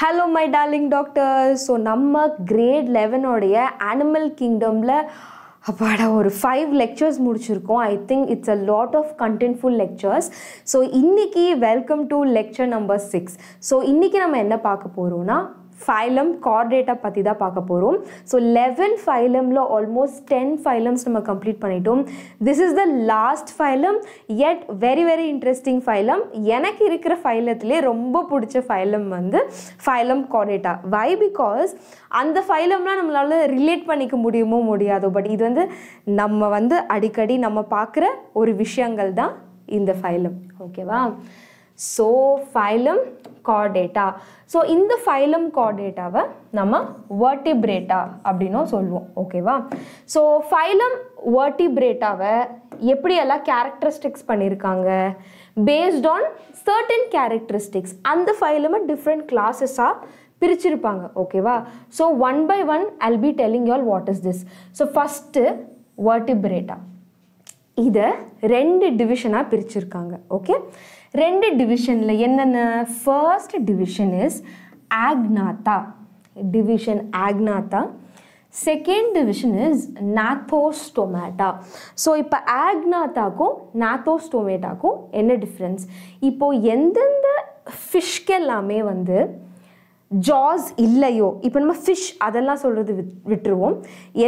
Hello my darling doctor so நம்ம great லெவனோடைய animal கிங்டமில் அப்பாடா ஒரு ஃபைவ் லெக்சர்ஸ் முடிச்சிருக்கோம் I think it's a lot of contentful lectures so இன்றைக்கி welcome to lecture number six so இன்றைக்கி நம்ம என்ன பார்க்க போகிறோம்னா ஃபைலம் கார்டேட்டா பற்றி தான் பார்க்க போகிறோம் ஸோ லெவன் ஃபைலமில் ஆல்மோஸ்ட் டென் ஃபைலம்ஸ் நம்ம கம்ப்ளீட் பண்ணிட்டோம் this is the last phylum at very very interesting phylum எனக்கு இருக்கிற ஃபைலத்திலே ரொம்ப பிடிச்ச ஃபைலம் வந்து ஃபைலம் கார்டேட்டா வை பிகாஸ் அந்த ஃபைலம்லாம் நம்மளால் ரிலேட் பண்ணிக்க முடியுமோ முடியாதோ பட் இது வந்து நம்ம வந்து அடிக்கடி நம்ம பார்க்குற ஒரு விஷயங்கள் தான் இந்த ஃபைலம் ஓகேவா ஸோ ஃபைலம் கார்டேட்டா ஸோ இந்த ஃபைலம் கார்டேட்டாவை நம்ம வர்டிப்ரேட்டா அப்படின்னும் சொல்லுவோம் ஓகேவா ஸோ ஃபைலம் வேர்டிப்ரேட்டாவை எப்படியெல்லாம் கேரக்டரிஸ்டிக்ஸ் பண்ணியிருக்காங்க பேஸ்ட் ஆன் சர்டன் கேரக்டரிஸ்டிக்ஸ் அந்த ஃபைலமை டிஃப்ரெண்ட் கிளாஸஸாக பிரிச்சிருப்பாங்க ஓகேவா so one by one I'll be telling y'all what is this so first Vertebrata இதை ரெண்டு டிவிஷனாக பிரிச்சிருக்காங்க ஓகே ரெண்டு டிவிஷனில் என்னென்ன first division is Agnatha division Agnatha second division is Gnathostomata so இப்போ ஆக்னாத்தாக்கும் நாத்தோஸ்டோமேட்டாக்கும் என்ன டிஃப்ரென்ஸ் இப்போது எந்தெந்த ஃபிஷ்கெல்லாமே வந்து ஜாஸ் இல்லையோ இப்போ நம்ம ஃபிஷ் அதெல்லாம் சொல்கிறது விட் விட்டுருவோம்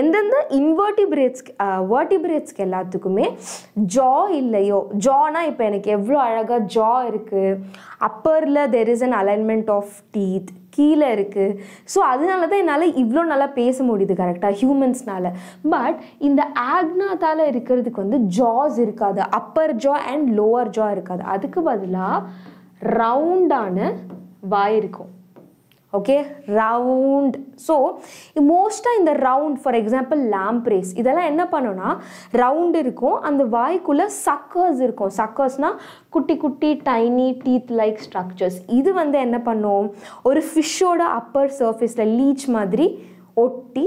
எந்தெந்த இன்வெர்டிபிரேட்ஸ் வேர்டிபிரேட்ஸ்க்கு எல்லாத்துக்குமே ஜா இல்லையோ ஜானா இப்போ எனக்கு எவ்வளோ அழகாக ஜா இருக்குது அப்பரில் there is an alignment of teeth கீழே இருக்குது ஸோ அதனால தான் என்னால் இவ்வளோ நல்லா பேச முடியுது கரெக்டாக ஹியூமன்ஸ்னால் பட் இந்த ஆக்னாத்தால் இருக்கிறதுக்கு வந்து ஜாஸ் இருக்காது upper jaw and lower jaw இருக்காது அதுக்கு பதிலாக ரவுண்டான வாய் இருக்கும் ஓகே ரவுண்ட் ஸோ மோஸ்ட்டாக இந்த ரவுண்ட் ஃபார் எக்ஸாம்பிள் ரேஸ் இதெல்லாம் என்ன பண்ணோன்னா ரவுண்ட் இருக்கும் அந்த வாய்க்குள்ளே சக்கர்ஸ் இருக்கும் சக்கர்ஸ்னால் குட்டி குட்டி டைனி டீத் லைக் ஸ்ட்ரக்சர்ஸ் இது வந்து என்ன பண்ணும் ஒரு ஃபிஷ்ஷோட அப்பர் சர்ஃபேஸில் லீச் மாதிரி ஒட்டி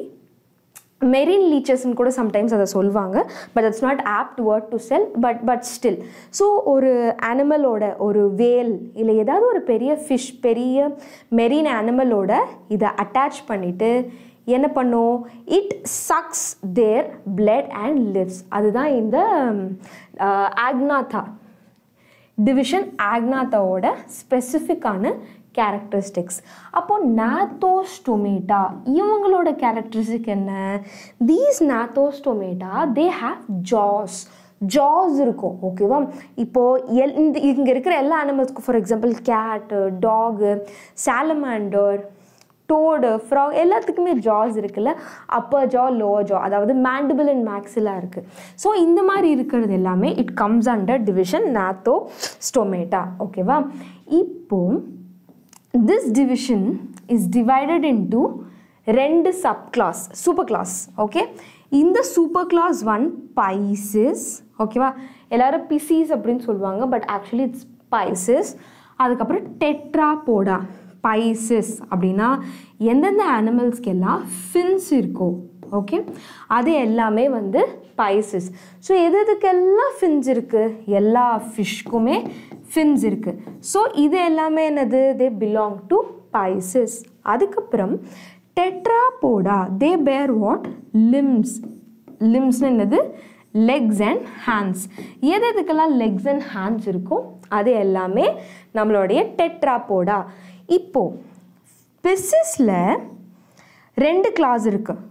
மெரின் லீச்சர்ஸ்ன்னு கூட சம்டைம்ஸ் அதை சொல்லுவாங்க but it's not apt word to tell but but still so ஒரு அனிமலோட ஒரு வேல் இல்லை ஏதாவது ஒரு பெரிய ஃபிஷ் பெரிய மெரின் அனிமலோட இதை அட்டாச் பண்ணிவிட்டு என்ன பண்ணும் it sucks their blood and leaves அதுதான் இந்த ஆக்னாத்தா டிவிஷன் ஆக்னாத்தாவோட ஸ்பெசிஃபிக்கான கேரக்டரிஸ்டிக்ஸ் அப்போது நாத்தோஸ் டொமேட்டா இவங்களோட கேரக்டரிஸ்டிக் என்ன தீஸ் நாத்தோஸ் டொமேட்டா தே ஹாவ் ஜாஸ் ஜாஸ் இருக்கும் ஓகேவா இப்போது எல் இந்த இங்கே இருக்கிற எல்லா அனிமல்ஸ்க்கும் for example cat dog salamander toad frog எல்லாத்துக்குமே ஜாஸ் இருக்குல்ல அப்பர் ஜா லோவர் ஜா அதாவது மேண்டபிள் அண்ட் மேக்ஸிலாக இருக்குது ஸோ இந்த மாதிரி இருக்கிறது எல்லாமே it comes under division Gnathostomata ஓகேவா இப்போது this division is divided into ரெண்டு sub class super class okay இந்த சூப்பர் கிளாஸ் ஒன் பைசஸ் ஓகேவா எல்லாரும் பிசிஸ் அப்படின்னு சொல்லுவாங்க பட் ஆக்சுவலி இட்ஸ் பைசஸ் அதுக்கப்புறம் டெட்ரா போடா பைசஸ் அப்படின்னா எந்தெந்த அனிமல்ஸ்க்கெல்லாம் ஃபின்ஸ் இருக்கோ ஓகே அது எல்லாமே வந்து பைசஸ் ஸோ எது எதுக்கெல்லாம் ஃபின்ஸ் இருக்குது எல்லா ஃபிஷ்க்குமே ஃபின்ஸ் இருக்குது ஸோ இது எல்லாமே என்னது தே பிலாங் டு பைசஸ் அதுக்கப்புறம் டெட்ராபோடா தே பேர் வாட் லிம்ஸ் லிம்ஸ்னு என்னது லெக்ஸ் அண்ட் ஹேண்ட்ஸ் எது எதுக்கெல்லாம் லெக்ஸ் அண்ட் ஹேண்ட்ஸ் இருக்கும் அது எல்லாமே நம்மளுடைய டெட்ராபோடா இப்போது பிசிஸில் ரெண்டு கிளாஸ் இருக்குது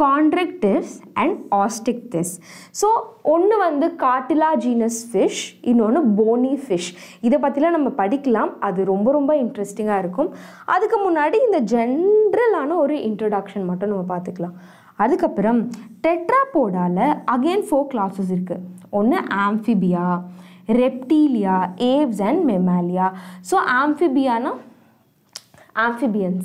கான்ட்ரக்டிவ்ஸ் அண்ட் ஆஸ்டிக்திஸ் ஸோ ஒன்று வந்து காட்டிலாஜீனஸ் ஃபிஷ் இன்னொன்று போனி ஃபிஷ் இதை பற்றிலாம் நம்ம படிக்கலாம் அது ரொம்ப ரொம்ப இன்ட்ரெஸ்டிங்காக இருக்கும் அதுக்கு முன்னாடி இந்த ஜென்ரலான ஒரு இன்ட்ரடக்ஷன் மட்டும் நம்ம பார்த்துக்கலாம் அதுக்கப்புறம் டெட்ராபோடாவில் அகெயின் ஃபோர் கிளாஸஸ் இருக்குது ஒன்று Amphibia Reptilia Aves and Mammalia so ஆம்ஃபிபியானா amphibians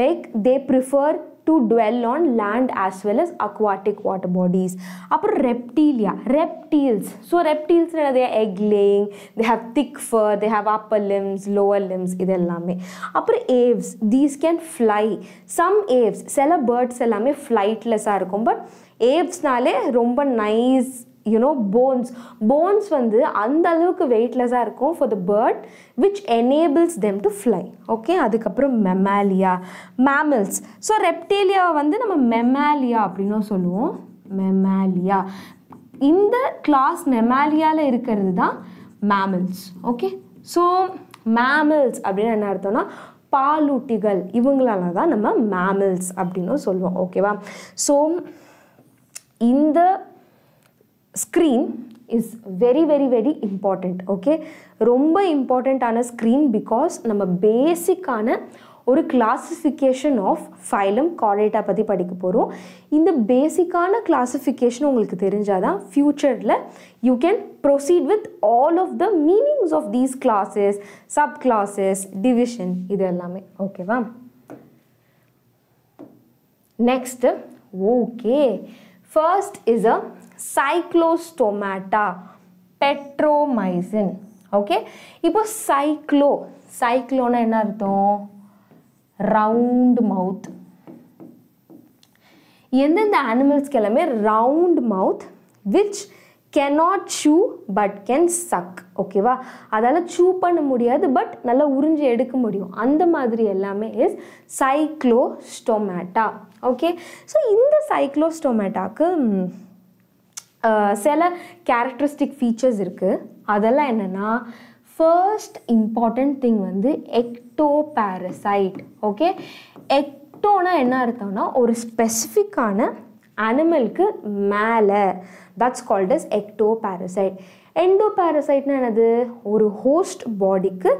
like they prefer to dwell on land as well as aquatic water bodies. Upper reptilia, reptiles. So reptiles they are egg laying, they have thick fur, they have upper limbs, lower limbs, idellame. Upper aves, these can fly. Some aves, sella birds ellame flightless a irukum but aves nale romba nice you know bones bones வந்து அந்த அளவுக்கு வெயிட்லெஸ்ஸாக இருக்கும் for the bird which enables them to fly okay அதுக்கப்புறம் Mammalia mammals so ரெப்டேலியாவை வந்து நம்ம Mammalia அப்படின்னும் சொல்லுவோம் மெமாலியா இந்த கிளாஸ் மெமாலியாவில் இருக்கிறது தான் மேமல்ஸ் ஓகே ஸோ மேமல்ஸ் அப்படின்னு என்ன அர்த்தம்னா பாலூட்டிகள் இவங்களால தான் நம்ம மேமல்ஸ் அப்படின்னு சொல்லுவோம் ஓகேவா ஸோ இந்த screen is very very very important okay ரொம்ப இம்பார்ட்டண்ட்டான ஸ்க்ரீன் பிகாஸ் நம்ம பேசிக்கான ஒரு கிளாஸிஃபிகேஷன் ஆஃப் ஃபைலம் காரேட்டா பற்றி படிக்க போகிறோம் இந்த பேசிக்கான கிளாஸிஃபிகேஷன் உங்களுக்கு தெரிஞ்சால் தான் ஃப்யூச்சரில் you can proceed with all of the meanings of these classes sub classes division இது எல்லாமே ஓகேவா next okay first is a Cyclostomata Petromyzon okay இப்போ சைக்ளோ சைக்ளோனா என்ன அர்த்தம் ரவுண்ட் மவுத் எந்தெந்த அனிமல்ஸ்க்கு எல்லாமே round mouth which cannot chew but can suck ஓகேவா அதால் சூ பண்ண முடியாது பட் நல்லா உறிஞ்சி எடுக்க முடியும் அந்த மாதிரி எல்லாமே இஸ் சைக்ளோஸ்டோமேட்டா ஓகே ஸோ இந்த சைக்ளோஸ்டோமேட்டாக்கு சில கேரக்டரிஸ்டிக் ஃபீச்சர்ஸ் இருக்குது அதெல்லாம் என்னென்னா ஃபர்ஸ்ட் இம்பார்ட்டண்ட் திங் வந்து எக்டோ பேரசைட் ஓகே எக்டோனா என்ன அர்த்தம்னா ஒரு ஸ்பெசிஃபிக்கான அனிமலுக்கு மேலே that's called is ecto parasite endo பேரசைட்னா என்னது ஒரு ஹோஸ்ட் பாடிக்கு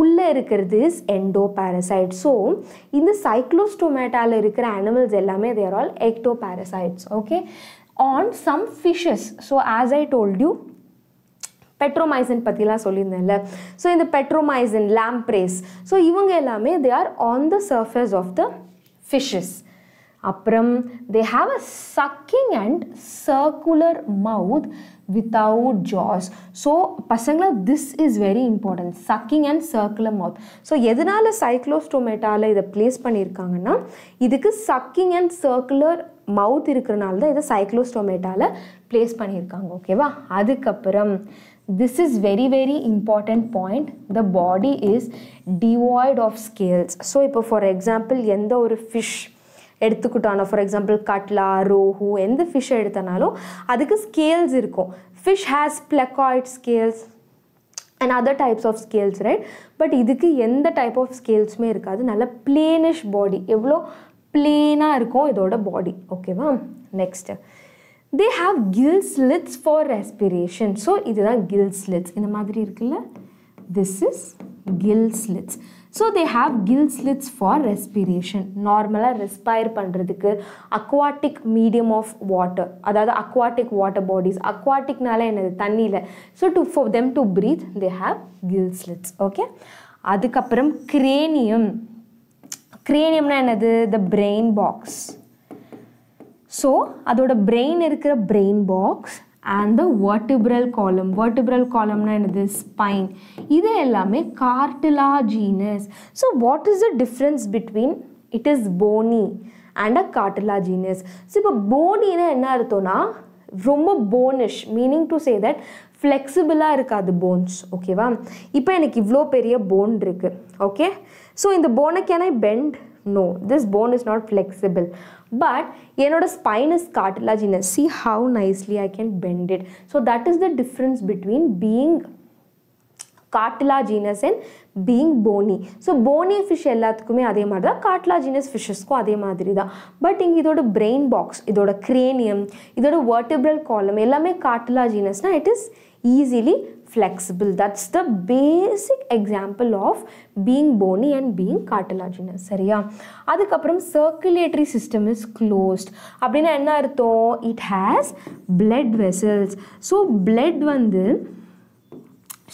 உள்ளே இருக்கிறது இஸ் எண்டோ பேரசைட் ஸோ இந்த சைக்ளோஸ்டோமேட்டாவில் இருக்கிற அனிமல்ஸ் எல்லாமே they're all ecto parasites okay on some fishes so as I told you Petromyzon பற்றிலாம் சொல்லியிருந்தேன்ல ஸோ இந்த பெட்ரோமைசன் லேம்ப்ரேஸ் ஸோ இவங்க எல்லாமே they are on the surface of the fishes அப்புறம் they have a sucking and circular mouth without jaws so பசங்களை this is very important sucking and circular mouth so எதனால் சைக்ளோஸ்டோமேட்டாவில் இதை place பண்ணியிருக்காங்கன்னா இதுக்கு sucking and circular மவுத் இருக்கிறனால தான் இதை சைக்ளோஸ்டோமேட்டாவில் ப்ளேஸ் பண்ணியிருக்காங்க ஓகேவா அதுக்கப்புறம் this is very very important point the body is devoid of scales so இப்போ ஃபார் எக்ஸாம்பிள் எந்த ஒரு ஃபிஷ் எடுத்துக்கிட்டானோ ஃபார் எக்ஸாம்பிள் கட்லா ரோஹு எந்த ஃபிஷ் எடுத்தனாலும் அதுக்கு ஸ்கேல்ஸ் இருக்கும் fish has placoid scales and other types of scales right but இதுக்கு எந்த டைப் ஆஃப் ஸ்கேல்ஸுமே இருக்காது நல்ல பிளேனிஷ் பாடி எவ்வளோ பிளெயினாக இருக்கும் இதோட பாடி ஓகேவா நெக்ஸ்ட்டு தே ஹாவ் கில்ஸ் லிட்ஸ் ஃபார் ரெஸ்பிரேஷன் ஸோ இதுதான் கில் ஸ்லிட்ஸ் இந்த மாதிரி இருக்குல்ல this is gill slits so they have gill slits for respiration நார்மலாக ரெஸ்பயர் பண்ணுறதுக்கு அக்வாட்டிக் மீடியம் ஆஃப் வாட்டர் அதாவது அக்வாட்டிக் வாட்டர் பாடிஸ் அக்வாட்டிக்னால என்னது தண்ணியில் so to for them to breathe they have gill slits okay அதுக்கப்புறம் கிரேனியம் கிரேனியம்னா என்னது the brain box so அதோட பிரெயின் இருக்கிற பிரெயின் பாக்ஸ் அண்ட் த வர்டிபிரல் காலம் வர்டிபிரல் காலம்னா என்னது ஸ்பைன் இது எல்லாமே genus so what is the difference between it is bony and a genus so இப்போ போனின்னு என்ன அர்த்தம்னா ரொம்ப bonish meaning to say that ஃப்ளெக்சிபிளாக இருக்காது போன்ஸ் ஓகேவா இப்போ எனக்கு இவ்வளோ பெரிய போன் இருக்குது okay So in the bone, can I bend? No, this bone is not flexible. But your spine is cartilaginous. See how nicely I can bend it. So that is the difference between being cartilaginous and being bony. So bony fish cartilaginous fishes. But this is brain box, cranium, vertebral column, cartilaginous. It is easily flexible. That's the basic example of being bony and being cartilaginous. சரியா அதுக்கப்புறம் circulatory system is closed. அப்படின்னா என்ன அர்த்தம் it has blood vessels. So blood வந்து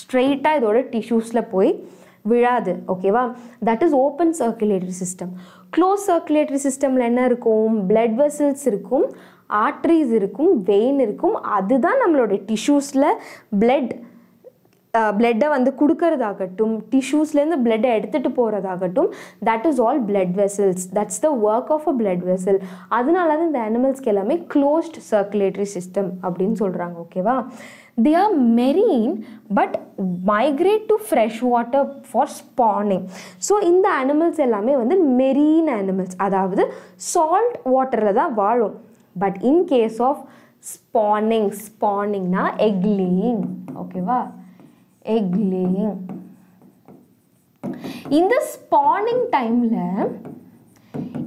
ஸ்ட்ரெயிட்டாக இதோட டிஷ்யூஸில் போய் விழாது ஓகேவா that is open circulatory system close circulatory சிஸ்டமில் என்ன இருக்கும் பிளட் வெசல்ஸ் இருக்கும் ஆர்ட்ரிஸ் இருக்கும் வெயின் இருக்கும் அதுதான் நம்மளோட டிஷ்யூஸில் பிளட் பிளட்டை வந்து கொடுக்கறதாகட்டும் டிஷ்யூஸ்லேருந்து பிளட்டை எடுத்துகிட்டு போகிறதாகட்டும் that is all blood vessels that's the work of a blood vessel அதனால தான் இந்த அனிமல்ஸ்க்கு எல்லாமே க்ளோஸ்ட் சர்க்குலேட்டரி சிஸ்டம் அப்படின்னு சொல்கிறாங்க ஓகேவா they are marine but migrate to fresh water for spawning so இந்த அனிமல்ஸ் எல்லாமே வந்து மெரீன் அனிமல்ஸ் அதாவது சால்ட் வாட்டரில் தான் வாழும் but in case of spawning ஸ்பானிங்னா எக்லீன் ஓகேவா egg laying. இந்த ஸ்பானிங் டைமில்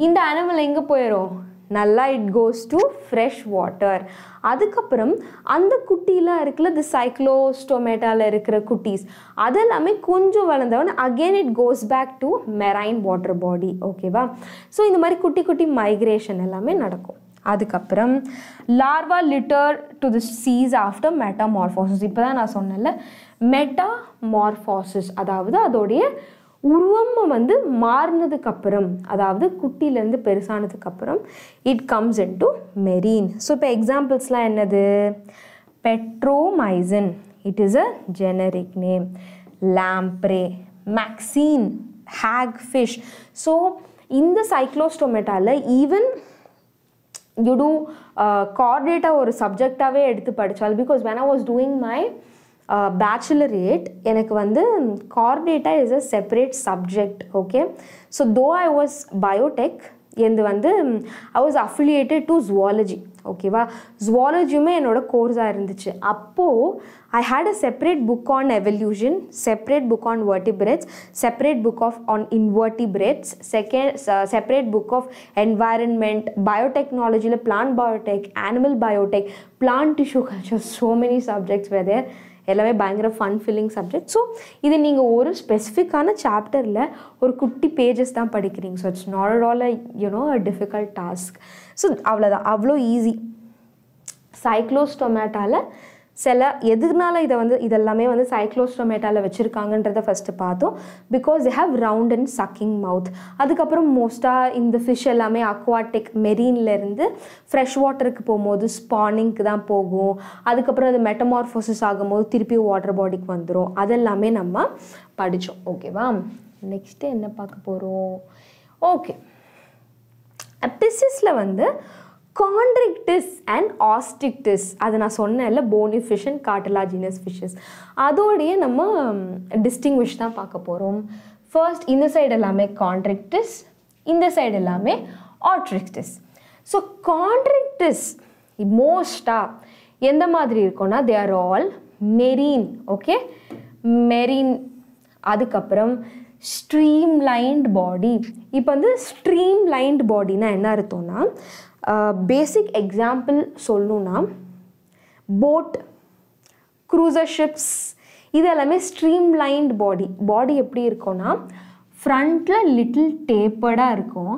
இந்த அனிமல் எங்கே போயிடும் நல்லா it goes to fresh water அதுக்கப்புறம் அந்த குட்டிலாம் இருக்குல்ல இந்த சைக்ளோஸ்டோமேட்டாவில் இருக்கிற குட்டீஸ் அதெல்லாமே கொஞ்சம் வளர்ந்தவொடனே again it goes back to marine water body ஓகேவா ஸோ இந்த மாதிரி குட்டி குட்டி மைக்ரேஷன் எல்லாமே நடக்கும் அதுக்கப்புறம் larva litter to the seas after metamorphosis இப்போ தான் நான் சொன்னேன்ல மெட்டாமார்ஃபாசிஸ் அதாவது அதோடைய உருவம் வந்து மாறினதுக்கப்புறம் அதாவது குட்டிலேருந்து பெருசானதுக்கப்புறம் it comes into marine so இப்போ எக்ஸாம்பிள்ஸ்லாம் என்னது Petromyzon it is a generic name lamprey Myxine hag fish so இந்த சைக்ளோஸ்டோமேட்டாவில் ஈவன் யூ டூ கோஆர்டினேட்டாக ஒரு சப்ஜெக்டாகவே எடுத்து படித்தாலும் because when I was doing my bachelor's எனக்கு வந்து கோஆர்டினேட்டாக is a separate subject okay so though I was biotech and வந்து I was affiliated to zoology ஓகேவா ஜுவாலஜியுமே என்னோடய கோர்ஸாக இருந்துச்சு அப்போது ஐ had a separate book on evolution separate book on vertebrates separate book of on invertebrates second separate book of environment பயோடெக்னாலஜியில் plant biotech animal biotech plant tissue culture so many subjects where there எல்லாமே பயங்கர fun filling subject so இது நீங்கள் ஒரு ஸ்பெசிஃபிக்கான சாப்டரில் ஒரு குட்டி pages தான் படிக்கிறீங்க so it's not at all you know a difficult task so அவ்வளோதான் அவ்வளோ ஈஸி சைக்ளோஸ்டொமேட்டாவில் சில எதுனால இதை வந்து இதெல்லாமே வந்து சைக்ளோஸ்டோமேட்டாவில் வச்சுருக்காங்கன்றத ஃபஸ்ட்டு பார்த்தோம் because they have round and sucking mouth அதுக்கப்புறம் மோஸ்ட்டாக இந்த ஃபிஷ் எல்லாமே அக்வாட்டிக் மெரீன்லேருந்து ஃப்ரெஷ் வாட்டருக்கு போகும்போது ஸ்பானிங்க்கு தான் போகும் அதுக்கப்புறம் அது மெட்டமார்ஃபோசிஸ் ஆகும்போது திருப்பி வாட்டர் பாடிக்கு வந்துடும் அதெல்லாமே நம்ம படித்தோம் ஓகேவா நெக்ஸ்ட்டு என்ன பார்க்க போகிறோம் ஓகே அப்பிசிஸில் வந்து கான்ட்ரிக்டிஸ் அண்ட் ஆஸ்டிக்டிஸ் அதை நான் சொன்னேன்ல bony fish and cartilaginous fishes அதோடைய நம்ம டிஸ்டிங்விஷ் தான் பார்க்க போகிறோம் ஃபர்ஸ்ட் இந்த சைடு எல்லாமே கான்ட்ரிக்டிஸ் இந்த சைடு எல்லாமே ஆட்ரிக்டிஸ் ஸோ கான்ட்ரிக்டிஸ் மோஸ்டாக எந்த மாதிரி இருக்கும்னா they are all marine okay marine அதுக்கப்புறம் ஸ்ட்ரீம் லைன்ட் பாடி இப்போ வந்து ஸ்ட்ரீம் லைன்ட் பாடினா என்ன அர்த்தம்னா பேசிக் எக்ஸாம்பிள் சொல்லணும்னா போட் க்ரூசர் ஷிப்ஸ் இது எல்லாமே ஸ்ட்ரீம்லைன்ட் பாடி பாடி எப்படி இருக்கும்னா ஃப்ரண்டில் லிட்டில் டேப்படாக இருக்கும்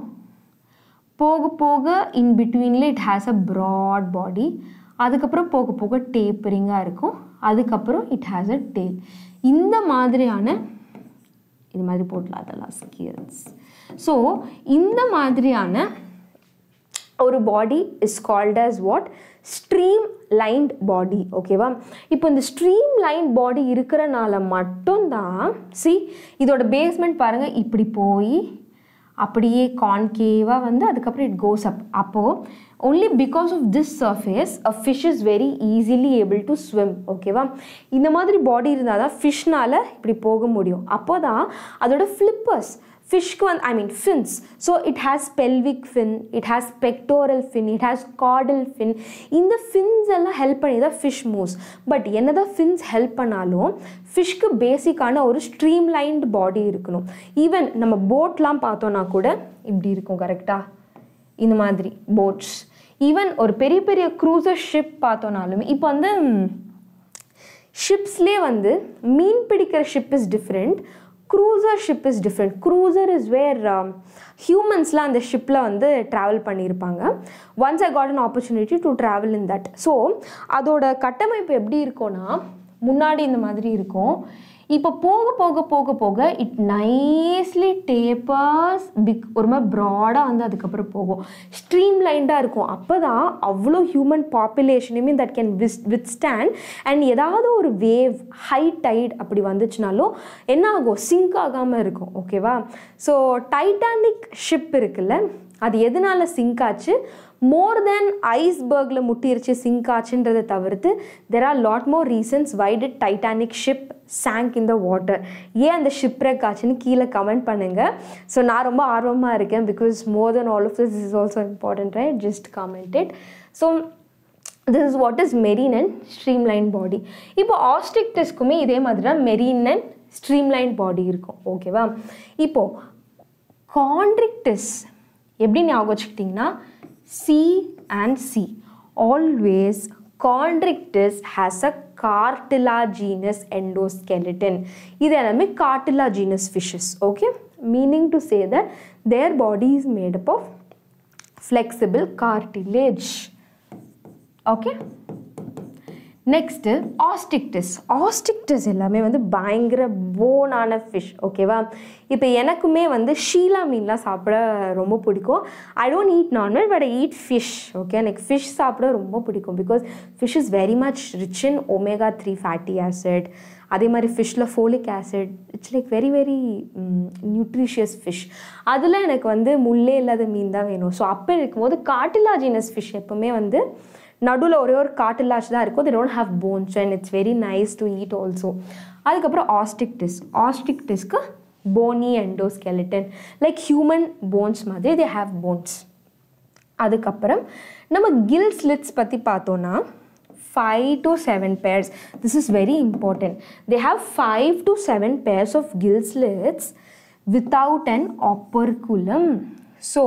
போக போக இன் பிட்வீனில் it has a broad body அதுக்கப்புறம் போக போக டேப்பரிங்காக இருக்கும் அதுக்கப்புறம் இட் ஹேஸ் அ டேல் இந்த மாதிரியான இது மாதிரி போட்டலாம் அதெல்லாம் ஸ்கியர்ஸ் ஸோ இந்த மாதிரியான ஒரு body is called as what stream lined body ஓகேவா இப்போ இந்த ஸ்ட்ரீம் லைன் பாடி இருக்கிறனால மட்டும்தான் சி இதோட பேஸ்மெண்ட் பாருங்கள் இப்படி போய் அப்படியே கான்கேவாக வந்து அதுக்கப்புறம் இட் கோஸ் அப் அப்போது only because of this surface a fish is very easily able to swim ஓகேவா இந்த மாதிரி பாடி இருந்தால் தான் ஃபிஷ்னால் இப்படி போக முடியும் அப்போ தான் அதோட ஃப்ளிப்பர்ஸ் ஃபிஷ்க்கு வந்து I mean fins so it has pelvic fin it has pectoral fin it has caudal fin இந்த ஃபின்ஸ் எல்லாம் ஹெல்ப் பண்ணி தான் ஃபிஷ் மூவ்ஸ் பட் என்ன தான் ஃபின்ஸ் ஹெல்ப் பண்ணாலும் ஃபிஷ்க்கு பேசிக்கான ஒரு ஸ்ட்ரீம்லைன்டு பாடி இருக்கணும் ஈவன் நம்ம போட்லாம் பார்த்தோன்னா கூட இப்படி இருக்கும் கரெக்டாக இந்த மாதிரி போட்ஸ் ஈவன் ஒரு பெரிய பெரிய க்ரூசர் ஷிப் பார்த்தோன்னாலுமே இப்போ வந்து ஷிப்ஸ்லேயே வந்து மீன் பிடிக்கிற ship is different cruiser ship is different cruiser is where ஹியூமன்ஸ்லாம் அந்த ஷிப்பில் வந்து ட்ராவல் பண்ணியிருப்பாங்க once I got an opportunity to travel in that so அதோட கட்டமைப்பு எப்படி இருக்கும்னா முன்னாடி இந்த மாதிரி இருக்கும் இப்போ போக போக போக போக இட் நைஸ்லி டேப்பர்ஸ் பிக் ஒரு மாதிரி ப்ராடாக வந்து அதுக்கப்புறம் போகும் ஸ்ட்ரீம் லைண்டாக இருக்கும் அப்போ தான் அவ்வளோ ஹியூமன் பாப்புலேஷனையுமே தட் கேன் விஸ் வித் ஸ்டாண்ட் அண்ட் ஏதாவது ஒரு வேவ் ஹை டைட் அப்படி வந்துச்சுனாலும் என்ன ஆகும் சிங்க் ஆகாமல் இருக்கும் ஓகேவா ஸோ டைட்டானிக் ஷிப் இருக்குல்ல அது எதனால சிங்க் ஆச்சு மோர் தென் ஐஸ்பர்கில் முட்டிருச்சு சிங்க் ஆச்சுன்றதை தவிர்த்து there are lot more reasons why Titanic ship sank the water ஏன் அந்த ஷிப்ரெக் ஆச்சுன்னு கீழே கமெண்ட் பண்ணுங்கள் ஸோ நான் ரொம்ப ஆர்வமாக இருக்கேன் because more than all of this is also important right just comment it so this is what is marine and streamline body இப்போ ஆஸ்டிக் டெஸ்க்குமே இதே மாதிரி தான் மெரீன் அண்ட் ஸ்ட்ரீம்லைன் பாடி இருக்கும் ஓகேவா இப்போது கான்ட்ரிக்டஸ் எப்படி ஞாபகம் வச்சுக்கிட்டிங்கன்னா C and C. Always chondrichthys has a cartilaginous endoskeleton. These are cartilaginous fishes. Okay, meaning to say that their body is made up of flexible cartilage. Okay. Next Osteichthyes Osteichthyes எல்லாமே வந்து பயங்கர போனான fish ஓகேவா இப்போ எனக்குமே வந்து ஷீலா மீன்லாம் சாப்பிட ரொம்ப பிடிக்கும் I don't eat normal but I eat fish okay எனக்கு ஃபிஷ் சாப்பிட ரொம்ப பிடிக்கும் because fish is very much rich in omega three fatty acid அதே மாதிரி ஃபிஷ்ஷில் folic acid it's like very very nutritious fish அதில் எனக்கு வந்து முள்ளே இல்லாத மீன் தான் வேணும் ஸோ அப்போ இருக்கும்போது காட்டிலாஜினஸ் ஃபிஷ் எப்போவுமே வந்து நடுவில் ஒரே ஒரு காட்டில்லாச்சு தான் இருக்கும் they don't have bones and it's very nice to eat also அதுக்கப்புறம் ஆஸ்டிக் டிஸ்க் ஆஸ்டிக் டிஸ்க்கு போனி அண்டோ எண்டோஸ்கெலிட்டன் லைக் ஹியூமன் போன்ஸ் மாதிரி தே ஹாவ் போன்ஸ் அதுக்கப்புறம் நம்ம கில் ஸ்லிட்ஸ் பற்றி பார்த்தோன்னா five to seven pairs this is very important they have five to seven pairs of gill slits without an operculum. So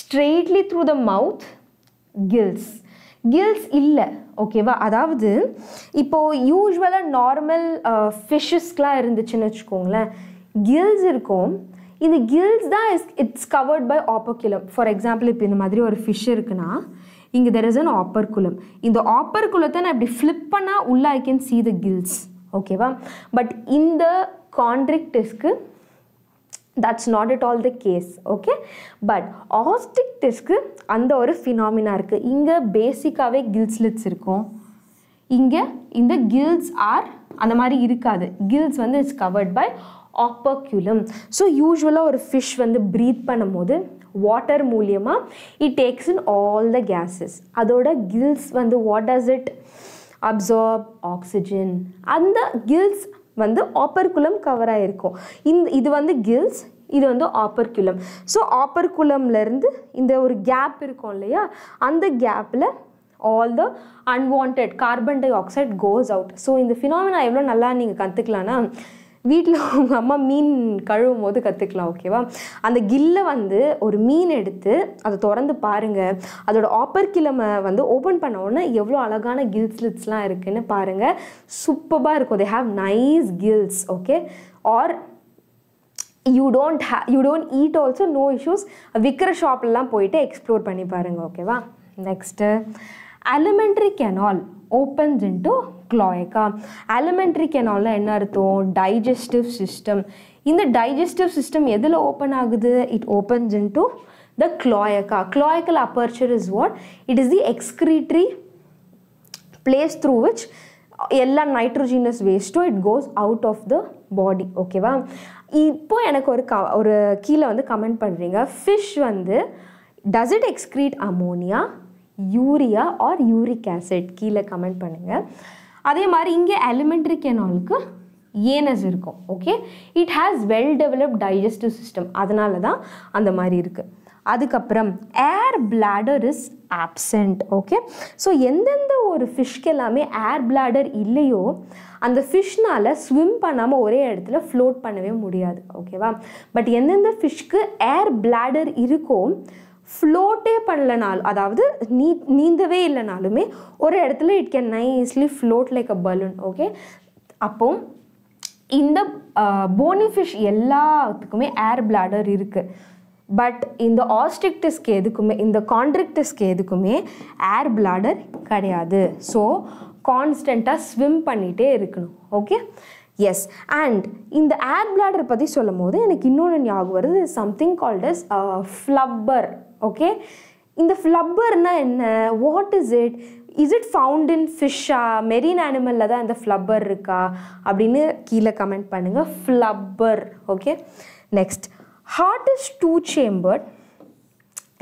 straightly through the mouth gills gills இல்லை ஓகேவா அதாவது இப்போது யூஸ்வலாக normal ஃபிஷ்ஷஸ்லாம் இருந்துச்சுன்னு வச்சுக்கோங்களேன் கில்ஸ் இருக்கும் இந்த கில்ஸ் தான் is it's covered by operculum for example இப்போ இந்த மாதிரி ஒரு ஃபிஷ் இருக்குன்னா இங்கே தெர் இஸ் அன் ஆப்பர்குலம் இந்த ஆப்பர்குலத்தை நான் இப்படி ஃப்ளிப் பண்ணால் உள்ள I can see the gills ஓகேவா பட் இந்த கான்ட்ரிக்ட் that's not it all the case okay but ஆஸ்டிக் டெஸ்க்கு அந்த ஒரு ஃபினாமினா இருக்குது இங்கே பேசிக்காகவே கில்ஸ்லிட்ஸ் இருக்கும் இங்கே இந்த கில்ஸ் ஆர் அந்த மாதிரி இருக்காது கில்ஸ் வந்து it's covered by operculum so யூஸ்வலாக ஒரு ஃபிஷ் வந்து ப்ரீத் பண்ணும்போது வாட்டர் மூலியமாக it takes in all the cases அதோட கில்ஸ் வந்து what does it absorb oxygen அந்த கில்ஸ் வந்து ஆப்பர்குலம் கவர் ஆகிருக்கும் இந்த இது வந்து கில்ஸ் இது வந்து ஆப்பர்குலம் ஸோ ஆப்பர்குலம்லேருந்து இந்த ஒரு கேப் இருக்கும் இல்லையா அந்த கேப்பில் all the unwanted carbon dioxide goes out so இந்த ஃபினாமினா எவ்வளோ நல்லா நீங்கள் கற்றுக்கலான்னா வீட்டில் உங்கள் அம்மா மீன் கழுவும் போது கற்றுக்கலாம் ஓகேவா அந்த கில்லை வந்து ஒரு மீன் எடுத்து அதை திறந்து பாருங்கள் அதோடய ஆப்பர் கிழமை வந்து ஓப்பன் பண்ண உடனே எவ்வளோ அழகான கில் ஸ்லிட்ஸ்லாம் இருக்குதுன்னு பாருங்கள் சூப்பராக இருக்கும் they have nice gills okay are you don't hey you don't eat also no issues விற்கிற ஷாப்லலாம் போயிட்டு எக்ஸ்ப்ளோர் பண்ணி பாருங்கள் ஓகேவா next alimentary canal opens into cloaca alimentary கெனாலில் என்ன அர்த்தம் டைஜஸ்டிவ் சிஸ்டம் இந்த டைஜஸ்டிவ் சிஸ்டம் எதில் ஓப்பன் ஆகுது it opens into the cloaca cloacal aperture is what it is the excretory place through which எல்லா நைட்ரோஜினஸ் வேஸ்ட்டும் it goes out of the body ஓகேவா இப்போ எனக்கு ஒரு க ஒரு கீழே வந்து கமெண்ட் பண்ணுறீங்க ஃபிஷ் வந்து does it excrete ammonia urea or uric acid கீழே கமெண்ட் பண்ணுங்கள் அதே மாதிரி இங்கே எலிமெண்ட்ரி கெனாலுக்கு ஏனஸ் இருக்கும் okay it has well developed digestive system அதனால தான் அந்த மாதிரி இருக்குது அதுக்கப்புறம் air bladder is absent okay so எந்தெந்த ஒரு ஃபிஷ்க்கு எல்லாமே ஏர் பிளாடர் இல்லையோ அந்த ஃபிஷ்னால் ஸ்விம் பண்ணாமல் ஒரே இடத்துல ஃப்ளோட் பண்ணவே முடியாது ஓகேவா பட் எந்தெந்த ஃபிஷ்க்கு ஏர் பிளாடர் இருக்கோ ஃப்ளோட்டே பண்ணலனாலும் அதாவது நீ நீந்தவே இல்லைனாலுமே ஒரு இடத்துல it can nicely float like a balloon okay அப்போ இந்த போனிஃபிஷ் எல்லாத்துக்குமே ஏர் பிளாடர் இருக்குது பட் இந்த ஆஸ்ட்ரிக்டிஸ்க்கு எதுக்குமே இந்த கான்ட்ரிக்டிஸ்க்கு எதுக்குமே ஏர் பிளாடர் கிடையாது ஸோ கான்ஸ்டண்ட்டாக ஸ்விம் பண்ணிகிட்டே இருக்கணும் ஓகே எஸ் அண்ட் இந்த ஏர் பிளாடர் பற்றி சொல்லும் போது எனக்கு இன்னொன்று ஞாபகம் வருது something called is blubber okay இந்த ஃப்ளப்பர்னால் என்ன what is it is it found in ஃபிஷ்ஷா மெரின் அனிமலில் தான் இந்த ஃப்ளப்பர் இருக்கா அப்படின்னு கீழே கமெண்ட் பண்ணுங்கள் blubber okay next heart is two chambered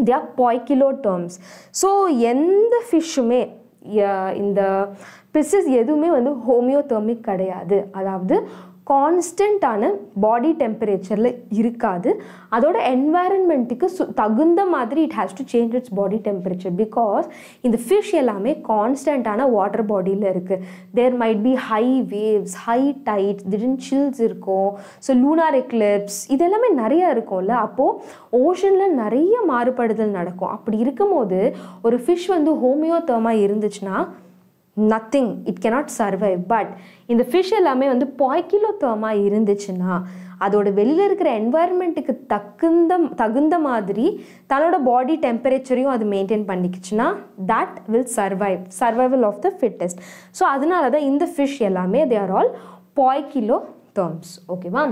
they are poikilotherms so எந்த ஃபிஷ்ஷுமே இந்த பிசிஸ் எதுவுமே வந்து ஹோமியோதெர்மிக் கிடையாது அதாவது கான்ஸ்டண்ட்டான பாடி டெம்பரேச்சரில் இருக்காது அதோட என்வாயன்மெண்ட்டுக்கு சு தகுந்த மாதிரி it has to change its body temperature because இந்த ஃபிஷ் எல்லாமே கான்ஸ்டண்ட்டான வாட்டர் பாடியில் இருக்குது there might be high waves high tide sudden chills இருக்கும் ஸோ லூனார் எக்லிப்ஸ் இதெல்லாமே நிறையா இருக்கும்ல அப்போது ஓஷனில் நிறைய மாறுபடுதல் நடக்கும் அப்படி இருக்கும்போது ஒரு ஃபிஷ் வந்து ஹோமியோத்தமாக இருந்துச்சுன்னா nothing it cannot survive but இந்த ஃபிஷ் எல்லாமே வந்து பாய்கிலோத்தமாக இருந்துச்சுன்னா அதோட வெளியில் இருக்கிற என்வாயர்மெண்ட்டுக்கு தகுந்த தகுந்த மாதிரி தன்னோட பாடி டெம்பரேச்சரையும் அது மெயின்டைன் பண்ணிக்கிச்சுன்னா that will survive survival of the fittest so அதனால தான் இந்த ஃபிஷ் எல்லாமே they are all poikilotherms ஓகேவா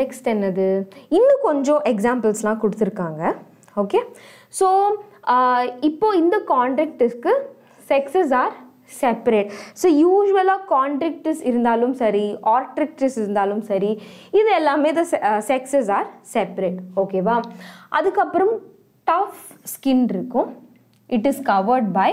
நெக்ஸ்ட் என்னது இன்னும் கொஞ்சம் எக்ஸாம்பிள்ஸ்லாம் கொடுத்துருக்காங்க ஓகே ஸோ இப்போ இந்த கான்ட்ராக்டிஸ்க்கு செக்ஸஸ் ஆர் செப்பரேட் ஸோ யூஸ்வலாக கான்ட்ரிக்டிஸ் இருந்தாலும் சரி ஆர்ட்ரிக்டிஸ் இருந்தாலும் சரி இது எல்லாமே த செக்ஸஸ் ஆர் செப்பரேட் ஓகேவா அதுக்கப்புறம் டஃப் ஸ்கின் இருக்கும் it is covered by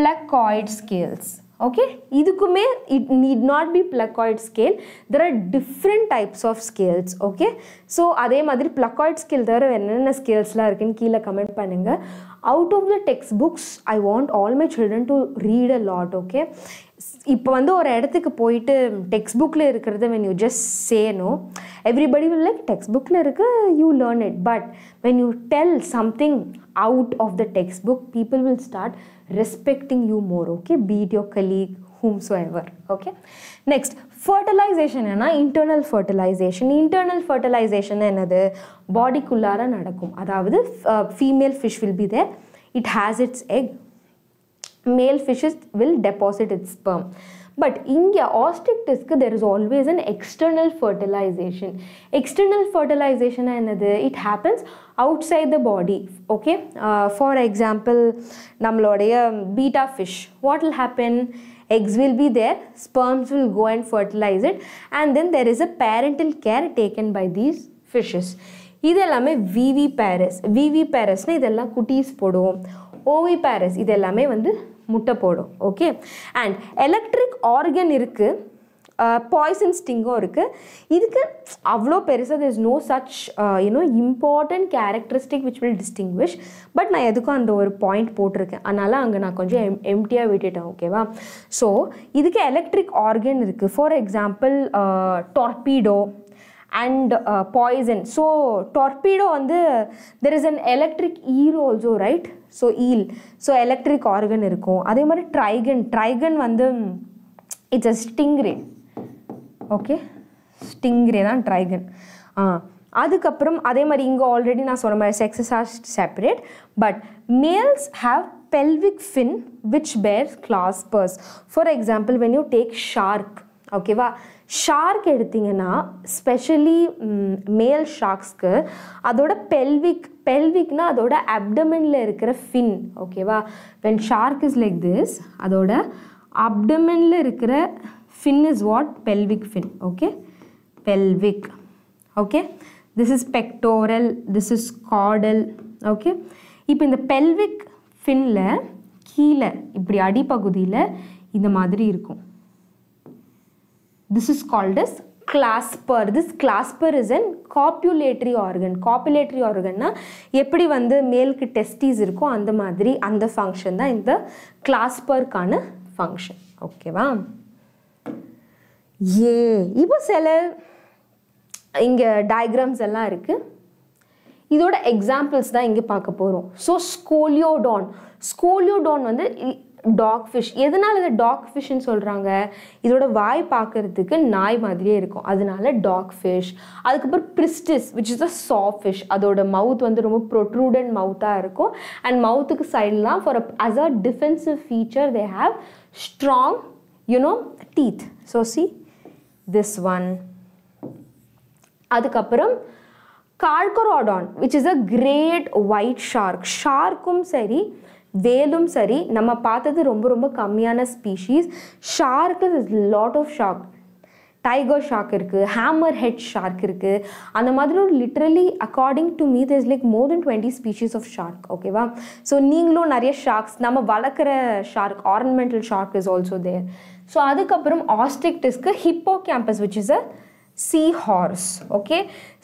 placoid scales okay இதுக்குமே it need not be placoid scale there are different types of scales okay so அதே மாதிரி பிளக்காய்ட் ஸ்கேல் தவிர என்னென்ன ஸ்கேல்ஸ்லாம் இருக்குன்னு கீழே கமெண்ட் பண்ணுங்கள் out of the text books I want all my children to read a lot okay இப்போ வந்து ஒரு இடத்துக்கு போயிட்டு டெக்ஸ்ட் புக்கில் இருக்கிறத when you just say no everybody will like text புக்கில் இருக்க you learn it but when you tell something out of the text book people will start respecting you more okay beat your colleague ever okay next என்ன internal fertilization internal fertilization என்னது பாடிக்குள்ளார நடக்கும் அதாவது female fish will be there it has its egg male fishes will deposit its பம் but இங்கே ஆஸ்டிக்டிஸ்க்கு there is always an external fertilization external ஃபர்டிலைசேஷனாக என்னது it happens outside the body okay for example நம்மளுடைய betta fish what will happen eggs will be there, sperms will go and fertilize it and then there is a parental care taken by these fishes. இது எல்லாமே விவி பேரஸ் விவி பேரஸ்னால் இதெல்லாம் குட்டீஸ் போடுவோம் ஓவி பேரஸ் இது எல்லாமே வந்து முட்டை போடும் ஓகே அண்ட் எலக்ட்ரிக் ஆர்கன் இருக்குது பாய்சன் ஸ்டிங்கும் இருக்குது இதுக்கு அவ்வளோ பெருசாக this no such you know important characteristic which will distinguish but நான் எதுக்கும் அந்த ஒரு பாயிண்ட் போட்டிருக்கேன் அதனால் அங்கே நான் கொஞ்சம் எம் எம்டியாக விட்டுட்டேன் ஓகேவா ஸோ இதுக்கு எலக்ட்ரிக் ஆர்கன் இருக்குது for example torpedo and poison so torpedo வந்து there is an electric eel also right so eel so electric organ இருக்கும் அதே மாதிரி ட்ரைகன் ட்ரைகன் வந்து it's a stingray okay stingray தான் ட்ரைகன் ஆ அதுக்கப்புறம் அதே மாதிரி இங்கே ஆல்ரெடி நான் சொன்ன மாதிரி sexes are separate but males have fin which pair bears பர்ஸ் for example when you take shark ஓகேவா ஷார்க் எடுத்திங்கன்னா ஸ்பெஷலி மேல் ஷார்க்ஸ்க்கு அதோட பெல்விக் பெல்விக்னா அதோட அப்டமனில் இருக்கிற ஃபின் ஓகேவா when shark is like this அதோட அப்டமனில் இருக்கிற fin is what? Pelvic fin. Okay. Pelvic. Okay. This is pectoral. This is caudal. Okay. இப்போ இந்த pelvic finல கீழே இப்படி அடிப்பகுதியில் இந்த மாதிரி இருக்கும் this is called as clasper this clasper is an copulatory organ copulatory ஆர்கன்னா எப்படி வந்து மேலுக்கு டெஸ்டிஸ் இருக்கோ அந்த மாதிரி அந்த ஃபங்க்ஷன் தான் இந்த கிளாஸ்பர்க்கான ஃபங்க்ஷன் ஓகேவா ஏ இப்போ சில இங்கே டயக்ராம்ஸ் எல்லாம் இருக்குது இதோட எக்ஸாம்பிள்ஸ் தான் இங்கே பார்க்க போகிறோம் ஸோ ஸ்கோலியோடான் ஸ்கோலியோடான் வந்து டாக் ஃபிஷ் எதனால் இதை டாக் ஃபிஷ்னு சொல்கிறாங்க இதோட வாய் பார்க்குறதுக்கு நாய் மாதிரியே இருக்கும் அதனால டாக் ஃபிஷ் அதுக்கப்புறம் பிரிஸ்டிஸ் விச் இஸ் அ சாஃப்ட் ஃபிஷ் அதோட மவுத் வந்து ரொம்ப ப்ரொட்ரூடன்ட் மவுத்தாக இருக்கும் அண்ட் மவுத்துக்கு சைட்லாம் for as a defensive feature they have strong you know teeth so see this one அதுக்கப்புறம் carcharodon which is a great white shark ஷார்க்கும் சரி வேலும் சரி நம்ம பார்த்தது ரொம்ப ரொம்ப கம்மியான species shark is lot of shark tiger shark இருக்குது ஹேமர் ஹெட் ஷார்க் இருக்குது அந்த மாதிரி ஒரு literally according to me is like more than twenty species of shark ஓகேவா ஸோ நீங்களும் நிறைய ஷார்க்ஸ் நம்ம வளர்க்குற shark ornamental shark is also there so அதுக்கப்புறம் ஆஸ்ட்ரிக் டிஸ்க்கு hippocampus which is a sea horse okay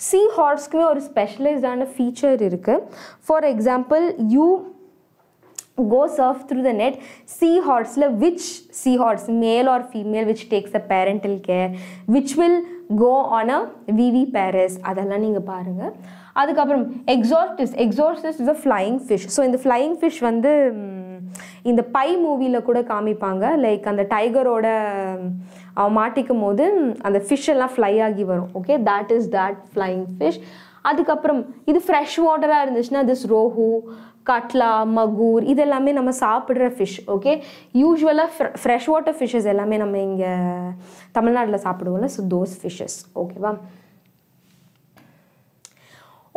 sea ஹார்ஸ்க்குமே ஒரு ஸ்பெஷலைஸ்டான ஃபீச்சர் இருக்குது for example you go surf through the net sea ஹார்ஸில் which sea horse male or female which takes a parental care which will go on a viviparous அதெல்லாம் நீங்கள் பாருங்கள் அதுக்கப்புறம் exocoetus exocoetus is a flying fish so இந்த flying fish வந்து இந்த by மூவியில் கூட காமிப்பாங்க லைக் அந்த டைகரோட அவன் மாட்டிக்கும் போது அந்த ஃபிஷ் எல்லாம் ஃப்ளை ஆகி வரும் okay that is that flying fish அதுக்கப்புறம் இது ஃப்ரெஷ் வாட்டராக இருந்துச்சுன்னா திஸ் ரோஹு கட்லா மகூர் இதெல்லாமே நம்ம சாப்பிட்ற ஃபிஷ் ஓகே யூஸ்வலாக ஃப்ர ஃப்ரெஷ் வாட்டர் ஃபிஷ்ஷஸ் எல்லாமே நம்ம இங்கே தமிழ்நாட்டில் சாப்பிடுவோம்ல ஸோ தோஸ் ஃபிஷ்ஷஸ் ஓகேவா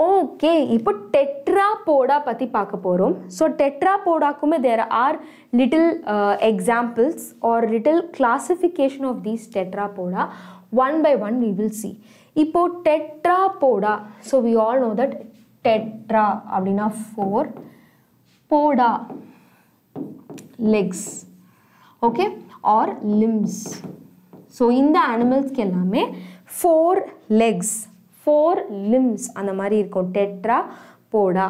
ஓகே இப்போ டெட்ரா போடா பற்றி பார்க்க போகிறோம் ஸோ டெட்ரா போடாக்குமே there are little examples or little classification of these tetrapoda one by one we will see இப்போது tetrapoda so we all know that tetra அப்படின்னா four poda legs okay or limbs so இந்த அனிமல்ஸ்க்கு எல்லாமே four Lex four limbs அந்த மாதிரி இருக்கும் tetra போடா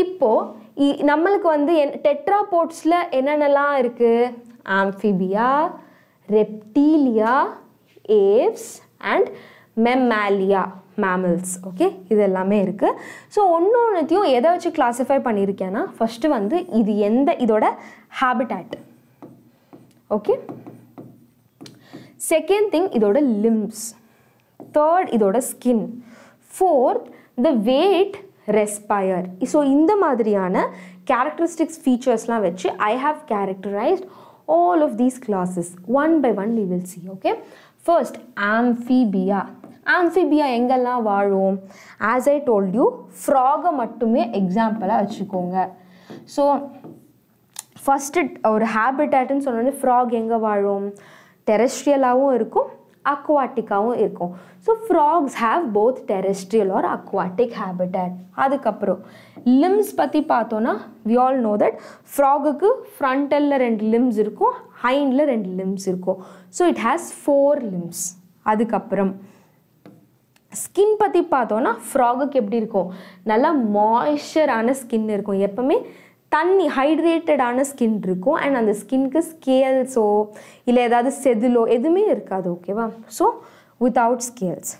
இப்போது நம்மளுக்கு வந்து என் டெட்ரா போட்ஸில் என்னென்னலாம் இருக்குது amphibia Reptilia Aves and mammalia mammals okay இது எல்லாமே இருக்குது ஸோ ஒன்று ஒன்றுத்தையும் எதை வச்சு கிளாஸிஃபை பண்ணியிருக்கேன்னா ஃபஸ்ட்டு வந்து இது எந்த இதோட ஹேபிட்டாட் ஓகே செகண்ட் திங் இதோட லிம்ஸ் தேர்ட் இதோட skin fourth the weight respire so இந்த மாதிரியான கேரக்டரிஸ்டிக்ஸ் ஃபீச்சர்ஸ்லாம் வச்சு I have characterized all of these classes one by one we will see okay first amphibia amphibia எங்கெல்லாம் வாழும் ஆஸ் ஐ டோல்ட் யூ ஃப்ராகை மட்டுமே எக்ஸாம்பிளாக வச்சுக்கோங்க ஸோ ஃபஸ்ட்டு ஒரு ஹேபிட்டாட்னு சொன்னோடனே ஃப்ராக் எங்கே வாழும் டெரஸ்ட்ரியலாகவும் இருக்கும் அக்வாட்டிக்காகவும் இருக்கும் so frogs have both terrestrial or aquatic habitat அதுக்கப்புறம் லிம்ஸ் பற்றி பார்த்தோன்னா வி ஆல் நோ தட் ஃப்ராகுக்கு ஃப்ரண்டலில் ரெண்டு லிம்ஸ் இருக்கும் ஹைண்டில் ரெண்டு லிம்ஸ் இருக்கும் so it has four limbs அதுக்கப்புறம் ஸ்கின் பற்றி பார்த்தோன்னா ஃப்ராகுக்கு எப்படி இருக்கும் நல்லா மாய்ஸ்சரான ஸ்கின் இருக்கும் எப்போவுமே தண்ணி ஹைட்ரேட்டடான ஸ்கின் இருக்கும் அண்ட் அந்த ஸ்கின்க்கு ஸ்கேல்ஸோ இல்லை ஏதாவது செதிலோ எதுவுமே இருக்காது ஓகேவா ஸோ வித்தவுட் ஸ்கேல்ஸ்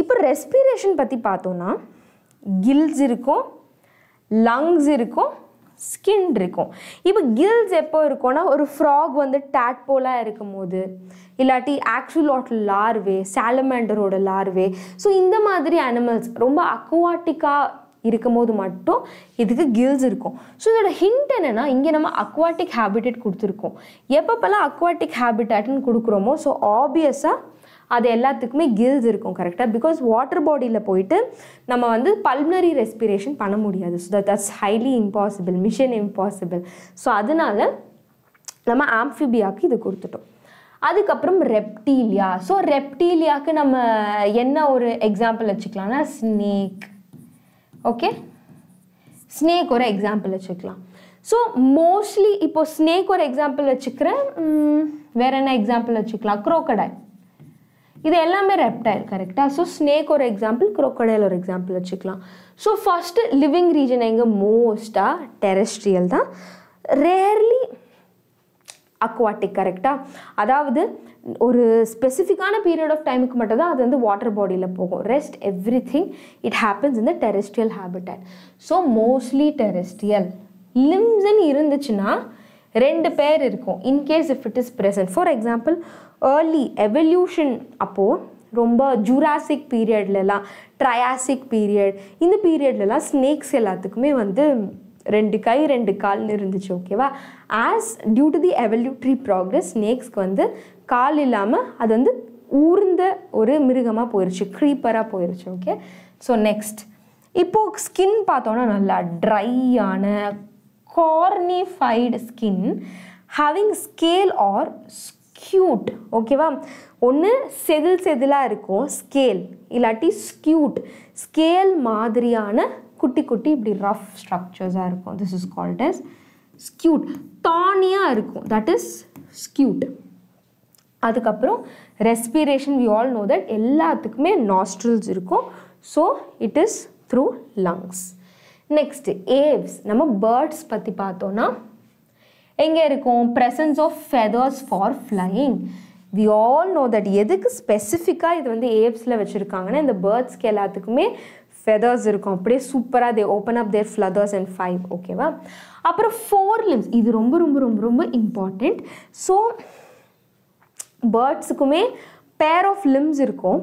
இப்போ ரெஸ்பிரேஷன் பற்றி பார்த்தோன்னா கில்ஸ் இருக்கும் லங்ஸ் இருக்கும் ஸ்கின் இருக்கும் இப்போ கில்ஸ் எப்போ இருக்கும்னா ஒரு ஃப்ராக் வந்து டேட்போலாக இருக்கும் போது இல்லாட்டி ஆக்சுவலாட்ல லார்வே சாலமேண்டரோட லார்வே ஸோ இந்த மாதிரி அனிமல்ஸ் ரொம்ப அக்வாட்டிக்காக இருக்கும்போது மட்டும் இதுக்கு கில்ஸ் இருக்கும் ஸோ இதோட ஹிண்ட் என்னென்னா இங்கே நம்ம அக்வாட்டிக் ஹேபிட்டட் கொடுத்துருக்கோம் எப்பப்பெல்லாம் அக்வாட்டிக் ஹேபிட்டாட்னு கொடுக்குறோமோ ஸோ ஆப்வியஸாக அது எல்லாத்துக்குமே கில்ஸ் இருக்கும் கரெக்டாக பிகாஸ் வாட்டர் பாடியில் போயிட்டு நம்ம வந்து பல்னரி ரெஸ்பிரேஷன் பண்ண முடியாது so that that's highly impossible mission impossible so அதனால நம்ம ஆம்ஃபிபியாவுக்கு இது கொடுத்துட்டோம் அதுக்கப்புறம் ரெப்டீலியா ஸோ ரெப்டீலியாவுக்கு நம்ம என்ன ஒரு எக்ஸாம்பிள் வச்சுக்கலாம்னா ஸ்னேக் ஓகே ஸ்னேக் ஒரு எக்ஸாம்பிள் வச்சுக்கலாம் ஸோ மோஸ்ட்லி இப்போது ஸ்னேக் ஒரு எக்ஸாம்பிள் வச்சுக்கிறேன் வேறு என்ன எக்ஸாம்பிள் வச்சுக்கலாம் குரோக்கடைல் இது எல்லாமே ரெப்டைல் கரெக்டாக ஸோ ஸ்னேக் ஒரு எக்ஸாம்பிள் குரோக்கடைல் ஒரு எக்ஸாம்பிள் வச்சுக்கலாம் ஸோ ஃபர்ஸ்ட் லிவிங் ரீஜன் எங்கே மோஸ்ட்டாக டெரஸ்ட்ரியல் தான் ரேர்லி அக்வாட்டிக் கரெக்டாக அதாவது ஒரு ஸ்பெசிஃபிக்கான பீரியட் ஆஃப் டைமுக்கு மட்டும் தான் அது வந்து வாட்டர் பாடியில் போகும் rest everything it happens இந்த terrestrial habitat so mostly terrestrial லிம்ஸ்ன்னு இருந்துச்சுன்னா ரெண்டு பேர் இருக்கும் in case if it is present for example early evolution அப்போது ரொம்ப ஜூராசிக் பீரியட்லலாம் ட்ரையாசிக் பீரியட் இந்த பீரியட்லலாம் ஸ்னேக்ஸ் எல்லாத்துக்குமே வந்து ரெண்டு கை ரெண்டு கால்னு இருந்துச்சு ஓகேவா as due to the evolutionary progress ஸ்னேக்ஸ்க்கு வந்து கால் இல்லாமல் அது வந்து ஊர்ந்த ஒரு மிருகமாக போயிடுச்சு க்ரீப்பராக போயிடுச்சு ஓகே ஸோ நெக்ஸ்ட் இப்போது ஸ்கின் பார்த்தோன்னா நல்லா ட்ரையான cornified skin having scale or scute ஓகேவா ஒன்று செதில் செதிலாக இருக்கும் ஸ்கேல் இல்லாட்டி ஸ்கியூட் ஸ்கேல் மாதிரியான குட்டி குட்டி இப்படி ரஃப் ஸ்ட்ரக்சர்ஸாக இருக்கும் this is called as scute தானியாக இருக்கும் தட் இஸ் ஸ்கியூட் அதுக்கப்புறம் respiration we all know that எல்லாத்துக்குமே நாஸ்ட்ரல்ஸ் இருக்கும் so it is through lungs next aves நம்ம பேர்ட்ஸ் பற்றி பார்த்தோன்னா எங்கே இருக்கும் presence of feathers for flying we all know that எதுக்கு ஸ்பெசிஃபிக்காக இது வந்து ஏப்ஸில் வச்சுருக்காங்கன்னா இந்த பேர்ட்ஸ்க்கு எல்லாத்துக்குமே ஃபெதர்ஸ் இருக்கும் அப்படியே சூப்பராக they open up their feathers and five ஓகேவா அப்புறம் ஃபோர் லிம்ஸ் இது ரொம்ப ரொம்ப ரொம்ப ரொம்ப இம்பார்ட்டண்ட் ஸோ பேர்ட்ஸுக்குமே பேர் ஆஃப் லிம்ஸ் இருக்கும்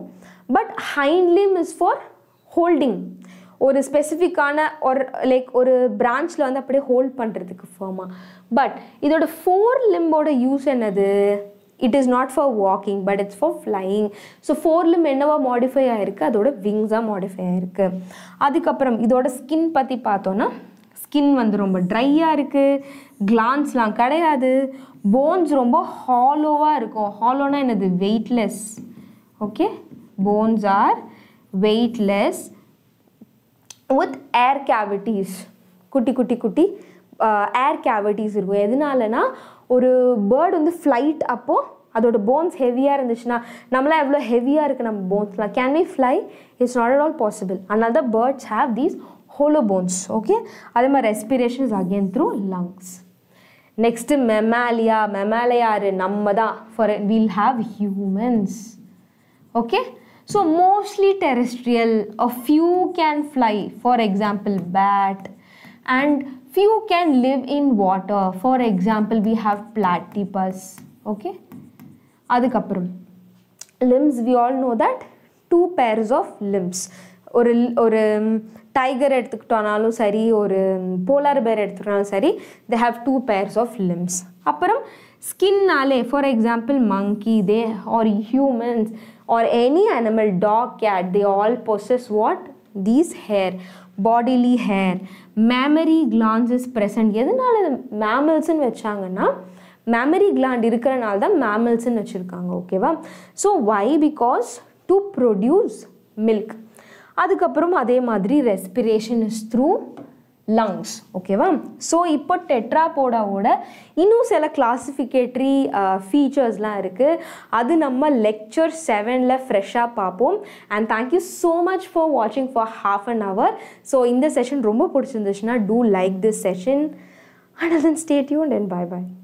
but hind limb is for holding ஒரு ஸ்பெசிஃபிக்கான ஒரு லைக் ஒரு பிரான்ச்சில் வந்து அப்படியே ஹோல்ட் பண்ணுறதுக்கு ஃபார்மா பட் இதோட ஃபோர் லிம்போட யூஸ் என்னது it is not for walking but it's for flying so fore limb என்னவா மாடிஃபை ஆகிருக்கு அதோட விங்ஸாக மாடிஃபை ஆகிருக்கு அதுக்கப்புறம் இதோட ஸ்கின் பற்றி பார்த்தோன்னா ஸ்கின் வந்து ரொம்ப ட்ரையாக இருக்குது கிளான்ஸ்லாம் கிடையாது போன்ஸ் ரொம்ப ஹாலோவாக இருக்கும் ஹாலோனா என்னது weightless okay bones are weightless with air cavities குட்டி குட்டி குட்டி ஏர் கேவிட்டிஸ் இருக்கும் எதனாலனா ஒரு பேர்டு வந்து ஃப்ளைட் அப்போது அதோட போன்ஸ் ஹெவியாக இருந்துச்சுன்னா நம்மளாம் எவ்வளோ ஹெவியாக இருக்குது நம்ம போன்ஸ்லாம் can we fly it's not at all possible அதனால தான் birds have these hollow bones okay அதே மாதிரி respirations again through lungs Next, mammalia, mammalia are namada for we'll have humans. Okay, so mostly terrestrial, a few can fly, for example, bat, and few can live in water, for example, we have platypus. Okay, adhikapram limbs, we all know that two pairs of limbs or, or um, tiger எடுத்துக்கிட்டோனாலும் சரி ஒரு polar bear எடுத்துக்கிட்டாலும் சரி they have two pairs of limbs அப்புறம் ஸ்கின்னாலே for example monkey they are humans or any animal dog cat they all possess what these hair bodily hair mammary glands is present எதனால மேமல்ஸ்ன்னு வச்சாங்கன்னா mammary gland இருக்கிறனால தான் மேமல்ஸ்ன்னு வச்சுருக்காங்க ஓகேவா so why because to produce milk அதுக்கப்புறம் அதே மாதிரி ரெஸ்பிரேஷன் இஸ் த்ரூ லங்ஸ் ஓகேவா ஸோ இப்போ டெட்ராபோடாவோட இன்னும் சில கிளாஸிஃபிகேட்ரி ஃபீச்சர்ஸ்லாம் இருக்குது அது நம்ம லெக்சர் செவனில் ஃப்ரெஷ்ஷாக பார்ப்போம் and thank you so much for வாட்சிங் for half an hour so இந்த செஷன் ரொம்ப பிடிச்சிருந்துச்சுன்னா do like this session and அதன் அண்ட் அண்ட் பாய் பாய்